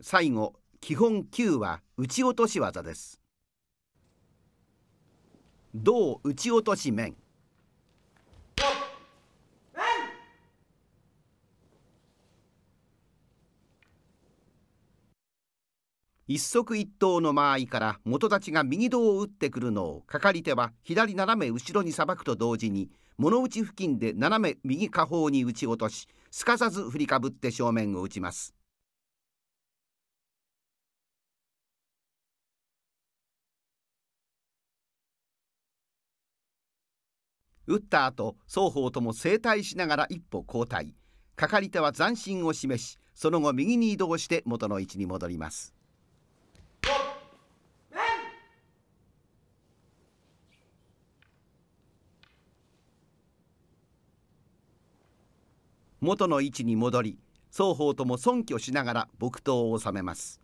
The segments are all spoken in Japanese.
最後基本9は打ち落とし技です銅打ち落とし面一足一投の間合いから元立ちが右胴を打ってくるのをかり手は左斜め後ろにさばくと同時に物打ち付近で斜め右下方に打ち落としすかさず振りかぶって正面を打ちます打った後双方とも整体しながら一歩後退かかり手は斬新を示しその後右に移動して元の位置に戻ります元の位置に戻り双方とも損拠しながら木刀を収めます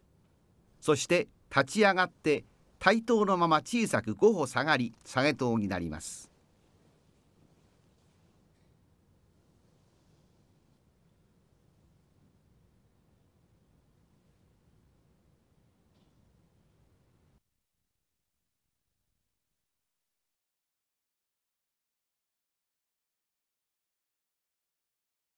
そして立ち上がって対等のまま小さく5歩下がり下げ刀になります